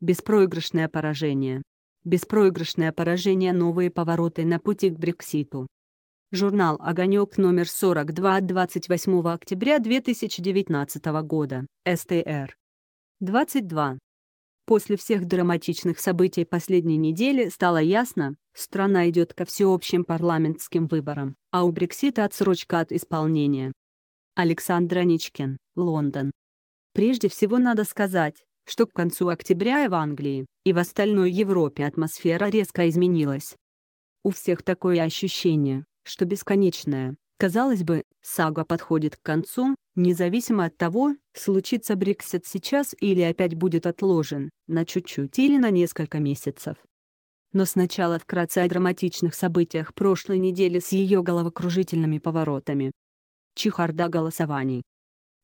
Беспроигрышное поражение. Беспроигрышное поражение новые повороты на пути к Брекситу. Журнал «Огонек» номер 42 от 28 октября 2019 года. СТР. 22. После всех драматичных событий последней недели стало ясно, страна идет ко всеобщим парламентским выборам, а у Брексита отсрочка от исполнения. Александр Аничкин, Лондон. Прежде всего надо сказать, что к концу октября в Англии и в остальной Европе атмосфера резко изменилась. У всех такое ощущение, что бесконечная, казалось бы, сага подходит к концу, независимо от того, случится Брексит сейчас или опять будет отложен, на чуть-чуть или на несколько месяцев. Но сначала вкратце о драматичных событиях прошлой недели с ее головокружительными поворотами. Чехарда голосований.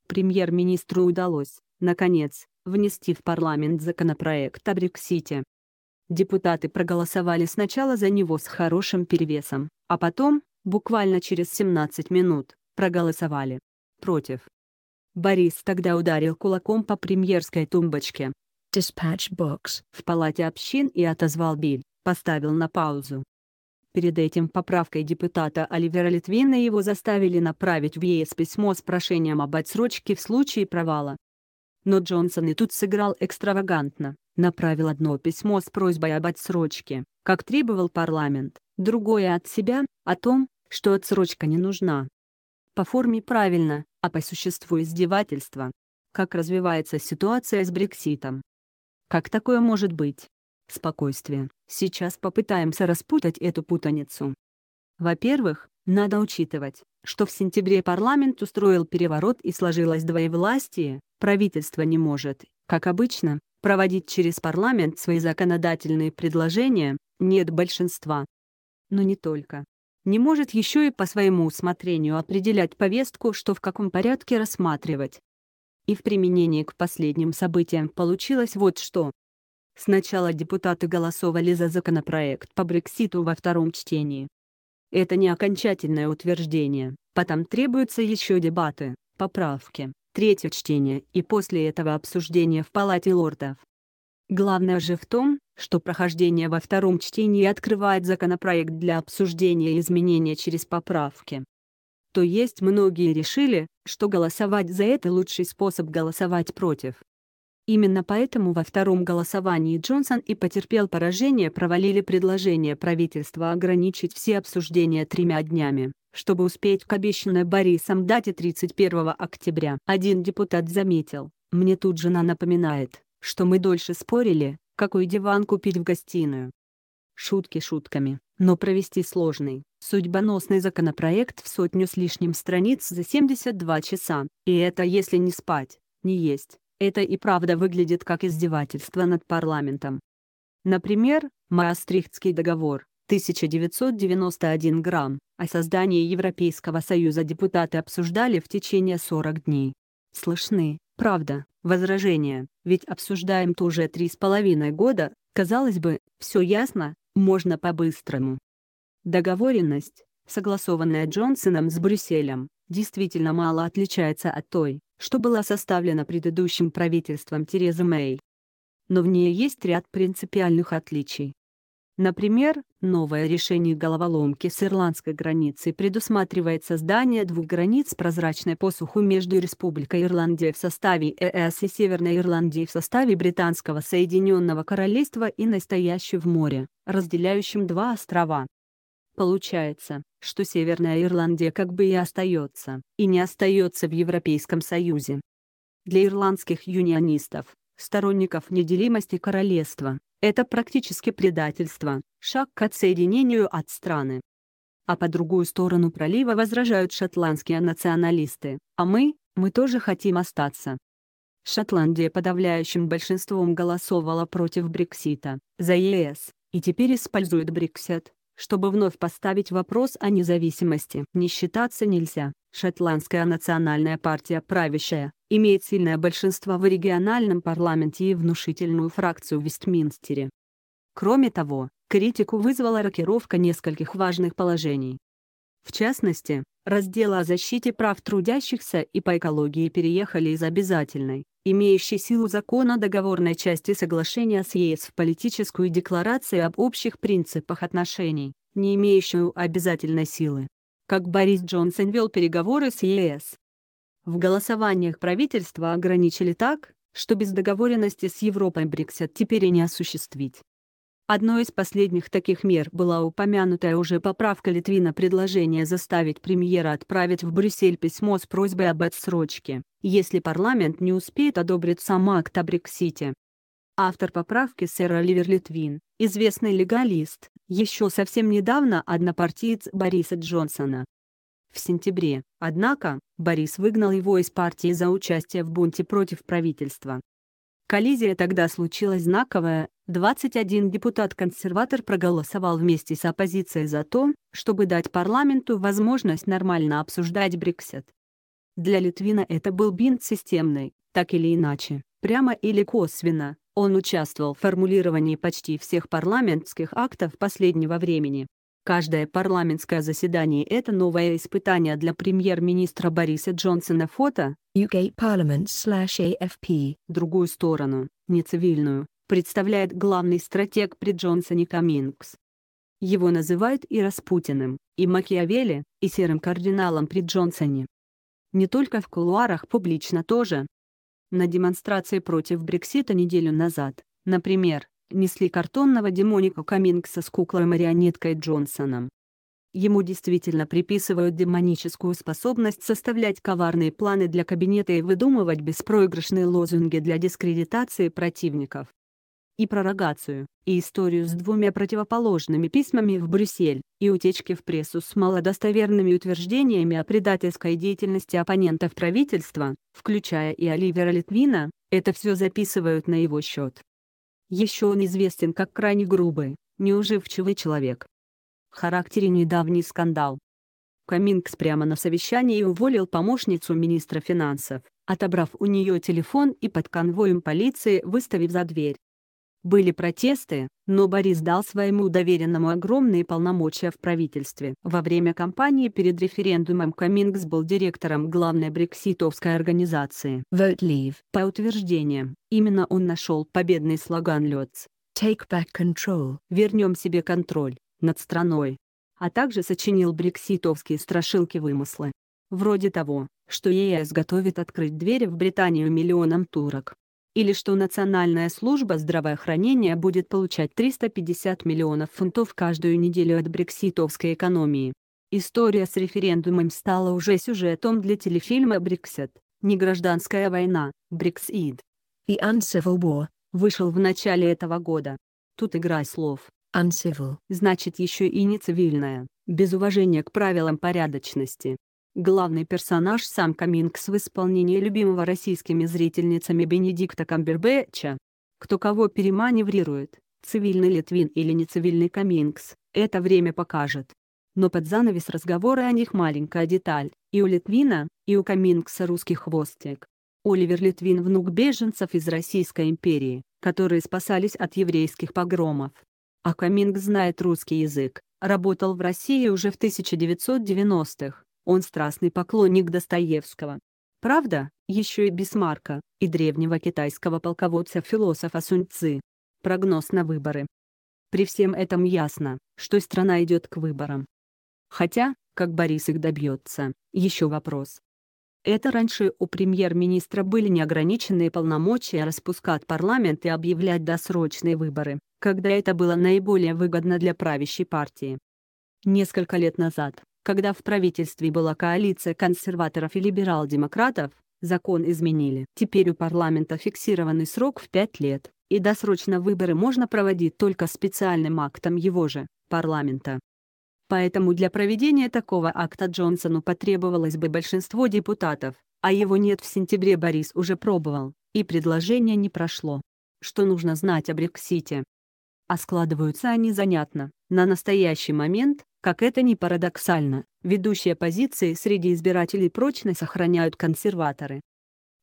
Премьер-министру удалось, наконец, внести в парламент законопроект о Брексите. Депутаты проголосовали сначала за него с хорошим перевесом, а потом, буквально через 17 минут, проголосовали против. Борис тогда ударил кулаком по премьерской тумбочке. Dispatch box. В палате общин и отозвал Биль, поставил на паузу. Перед этим поправкой депутата Оливера Литвина его заставили направить в ЕС письмо с прошением об отсрочке в случае провала но Джонсон и тут сыграл экстравагантно, направил одно письмо с просьбой об отсрочке, как требовал парламент, другое от себя, о том, что отсрочка не нужна. По форме правильно, а по существу издевательство. Как развивается ситуация с Брекситом? Как такое может быть? Спокойствие. Сейчас попытаемся распутать эту путаницу. Во-первых, надо учитывать, что в сентябре парламент устроил переворот и сложилось двоевластие, правительство не может, как обычно, проводить через парламент свои законодательные предложения, нет большинства. Но не только. Не может еще и по своему усмотрению определять повестку, что в каком порядке рассматривать. И в применении к последним событиям получилось вот что. Сначала депутаты голосовали за законопроект по Брекситу во втором чтении. Это не окончательное утверждение, потом требуются еще дебаты, поправки, третье чтение и после этого обсуждение в Палате лордов. Главное же в том, что прохождение во втором чтении открывает законопроект для обсуждения и изменения через поправки. То есть многие решили, что голосовать за это лучший способ голосовать против. Именно поэтому во втором голосовании Джонсон и потерпел поражение, провалили предложение правительства ограничить все обсуждения тремя днями, чтобы успеть к обещанной Борисом дате 31 октября. Один депутат заметил, мне тут жена напоминает, что мы дольше спорили, какой диван купить в гостиную. Шутки шутками, но провести сложный, судьбоносный законопроект в сотню с лишним страниц за 72 часа, и это если не спать, не есть это и правда выглядит как издевательство над парламентом. Например, Маастрихтский договор, 1991 грамм, о создании Европейского Союза депутаты обсуждали в течение 40 дней. Слышны, правда, возражения, ведь обсуждаем то уже три с половиной года, казалось бы, все ясно, можно по-быстрому. Договоренность, согласованная Джонсоном с Брюсселем, действительно мало отличается от той, что была составлена предыдущим правительством Терезы Мэй. Но в ней есть ряд принципиальных отличий. Например, новое решение головоломки с ирландской границей предусматривает создание двух границ прозрачной посуху между Республикой Ирландия в составе ЕС э и Северной Ирландией в составе Британского Соединенного Королевства и настоящей в море, разделяющим два острова. Получается, что Северная Ирландия как бы и остается, и не остается в Европейском Союзе. Для ирландских юнионистов, сторонников неделимости королевства, это практически предательство, шаг к отсоединению от страны. А по другую сторону пролива возражают шотландские националисты, а мы, мы тоже хотим остаться. Шотландия подавляющим большинством голосовала против Брексита, за ЕС, и теперь использует Брексит, чтобы вновь поставить вопрос о независимости. Не считаться нельзя. Шотландская национальная партия правящая, имеет сильное большинство в региональном парламенте и внушительную фракцию в Вестминстере. Кроме того, критику вызвала рокировка нескольких важных положений. В частности, разделы о защите прав трудящихся и по экологии переехали из обязательной имеющий силу закона договорной части соглашения с ЕС в политическую декларацию об общих принципах отношений, не имеющую обязательной силы. Как Борис Джонсон вел переговоры с ЕС. В голосованиях правительства ограничили так, что без договоренности с Европой Брексит теперь и не осуществить. Одной из последних таких мер была упомянутая уже поправка Литвина предложение заставить премьера отправить в Брюссель письмо с просьбой об отсрочке если парламент не успеет одобрить сам акт о Брексите. Автор поправки сэр Оливер Литвин, известный легалист, еще совсем недавно однопартиец Бориса Джонсона. В сентябре, однако, Борис выгнал его из партии за участие в бунте против правительства. Коллизия тогда случилась знаковая, 21 депутат-консерватор проголосовал вместе с оппозицией за то, чтобы дать парламенту возможность нормально обсуждать Брексит. Для Литвина это был бинт системный, так или иначе, прямо или косвенно, он участвовал в формулировании почти всех парламентских актов последнего времени. Каждое парламентское заседание – это новое испытание для премьер-министра Бориса Джонсона фото UK Parliament AFP. Другую сторону, нецивильную, представляет главный стратег при Джонсоне Каминкс. Его называют и Распутиным, и Макиавелли, и серым кардиналом при Джонсоне, не только в кулуарах, публично тоже. На демонстрации против Брексита неделю назад, например, несли картонного демоника Каммингса с куклой-марионеткой Джонсоном. Ему действительно приписывают демоническую способность составлять коварные планы для кабинета и выдумывать беспроигрышные лозунги для дискредитации противников. И пророгацию, и историю с двумя противоположными письмами в Брюссель, и утечки в прессу с малодостоверными утверждениями о предательской деятельности оппонентов правительства, включая и Оливера Литвина, это все записывают на его счет. Еще он известен как крайне грубый, неуживчивый человек. В характере недавний скандал. Каминкс прямо на совещании уволил помощницу министра финансов, отобрав у нее телефон и под конвоем полиции выставив за дверь, были протесты, но Борис дал своему доверенному огромные полномочия в правительстве. Во время кампании перед референдумом Камингс был директором главной брекситовской организации «Vote Leave». По утверждениям, именно он нашел победный слоган «Лёц» «Take back control» — «Вернем себе контроль» над страной. А также сочинил брекситовские страшилки-вымыслы. Вроде того, что ЕС готовит открыть двери в Британию миллионам турок или что Национальная служба здравоохранения будет получать 350 миллионов фунтов каждую неделю от брекситовской экономии. История с референдумом стала уже сюжетом для телефильма «Брексит. Негражданская война. Брексит. The Uncivil War» вышел в начале этого года. Тут игра слов. Uncivil. Значит еще и не без уважения к правилам порядочности. Главный персонаж, сам Каминкс в исполнении любимого российскими зрительницами Бенедикта Камбербэтча, кто кого переманеврирует, цивильный Литвин или нецивильный Каминкс, это время покажет. Но под занавес разговора о них маленькая деталь, и у Литвина, и у Каминкса русский хвостик. Оливер Литвин – внук беженцев из Российской империи, которые спасались от еврейских погромов. А Каминкс знает русский язык, работал в России уже в 1990-х, он страстный поклонник Достоевского. Правда, еще и Бисмарка, и древнего китайского полководца-философа Сунь Прогноз на выборы. При всем этом ясно, что страна идет к выборам. Хотя, как Борис их добьется, еще вопрос. Это раньше у премьер-министра были неограниченные полномочия распускать парламент и объявлять досрочные выборы, когда это было наиболее выгодно для правящей партии. Несколько лет назад, когда в правительстве была коалиция консерваторов и либерал-демократов, закон изменили. Теперь у парламента фиксированный срок в пять лет, и досрочно выборы можно проводить только специальным актом его же, парламента. Поэтому для проведения такого акта Джонсону потребовалось бы большинство депутатов, а его нет в сентябре Борис уже пробовал, и предложение не прошло. Что нужно знать о Брексите? А складываются они занятно. На настоящий момент, как это ни парадоксально, ведущие позиции среди избирателей прочно сохраняют консерваторы.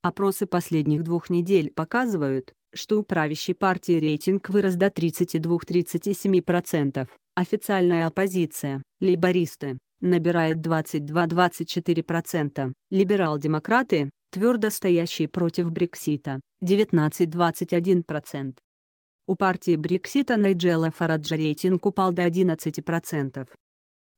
Опросы последних двух недель показывают, что у правящей партии рейтинг вырос до 32-37%, официальная оппозиция, лейбористы, набирает 22-24%, либерал-демократы, твердо стоящие против Брексита, 19-21%, у партии Брексита Найджела Фараджа рейтинг упал до 11%.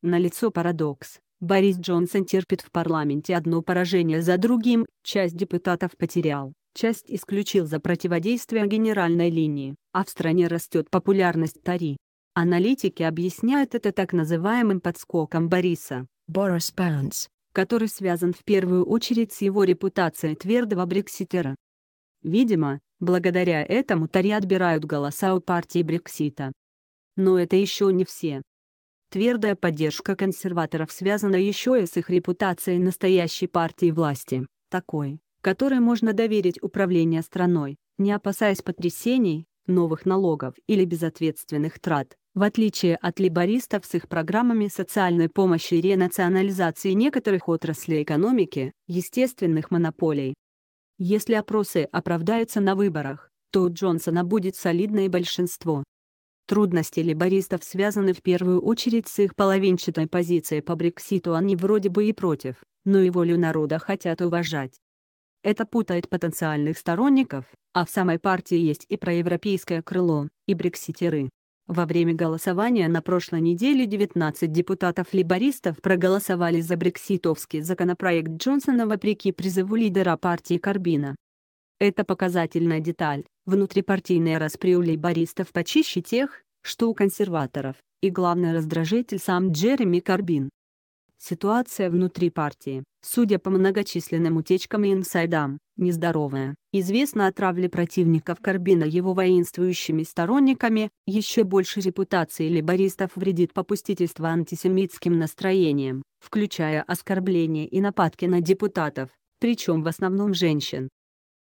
Налицо парадокс. Борис Джонсон терпит в парламенте одно поражение за другим, часть депутатов потерял, часть исключил за противодействие генеральной линии, а в стране растет популярность Тари. Аналитики объясняют это так называемым подскоком Бориса, Борис Bounce, который связан в первую очередь с его репутацией твердого брекситера. Видимо, благодаря этому тори отбирают голоса у партии Брексита. Но это еще не все. Твердая поддержка консерваторов связана еще и с их репутацией настоящей партии власти, такой, которой можно доверить управление страной, не опасаясь потрясений, новых налогов или безответственных трат. В отличие от либористов с их программами социальной помощи и ренационализации некоторых отраслей экономики, естественных монополий, если опросы оправдаются на выборах, то у Джонсона будет солидное большинство. Трудности либористов связаны в первую очередь с их половинчатой позицией по Брекситу они вроде бы и против, но и волю народа хотят уважать. Это путает потенциальных сторонников, а в самой партии есть и проевропейское крыло, и брекситеры. Во время голосования на прошлой неделе 19 депутатов-либористов проголосовали за брекситовский законопроект Джонсона вопреки призыву лидера партии Карбина. Это показательная деталь. Внутрипартийная распри у лейбористов почище тех, что у консерваторов, и главный раздражитель сам Джереми Карбин. Ситуация внутри партии, судя по многочисленным утечкам и инсайдам, нездоровая. Известно о травле противников Карбина его воинствующими сторонниками, еще больше репутации либористов вредит попустительство антисемитским настроениям, включая оскорбления и нападки на депутатов, причем в основном женщин.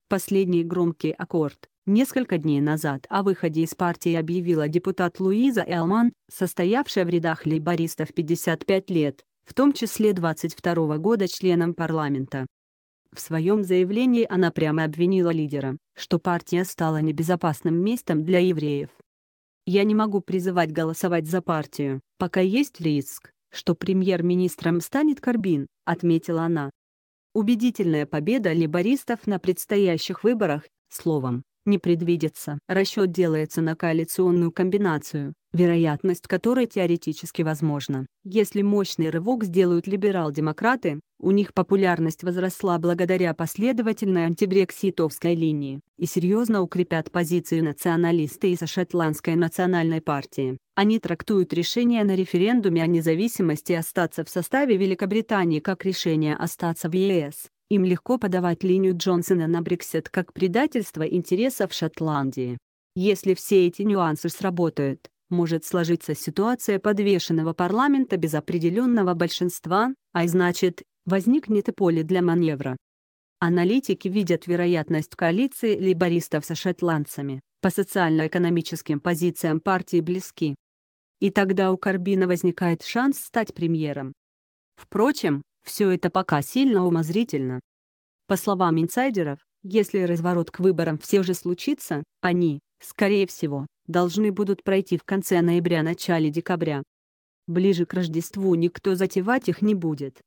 Последний громкий аккорд, Несколько дней назад о выходе из партии объявила депутат Луиза Элман, состоявшая в рядах лейбористов 55 лет, в том числе 22 года членом парламента. В своем заявлении она прямо обвинила лидера, что партия стала небезопасным местом для евреев. «Я не могу призывать голосовать за партию, пока есть риск, что премьер-министром станет Карбин», — отметила она. Убедительная победа либористов на предстоящих выборах, словом, не предвидится. Расчет делается на коалиционную комбинацию, вероятность которой теоретически возможна. Если мощный рывок сделают либерал-демократы, у них популярность возросла благодаря последовательной антибрекситовской линии, и серьезно укрепят позиции националисты из Шотландской национальной партии. Они трактуют решение на референдуме о независимости остаться в составе Великобритании как решение остаться в ЕС. Им легко подавать линию Джонсона на Брексит как предательство интересов Шотландии. Если все эти нюансы сработают, может сложиться ситуация подвешенного парламента без определенного большинства, а значит, возникнет и поле для маневра. Аналитики видят вероятность коалиции лейбористов со шотландцами. По социально-экономическим позициям партии близки. И тогда у Карбина возникает шанс стать премьером. Впрочем, все это пока сильно умозрительно. По словам инсайдеров, если разворот к выборам все же случится, они, скорее всего, должны будут пройти в конце ноября-начале декабря. Ближе к Рождеству никто затевать их не будет.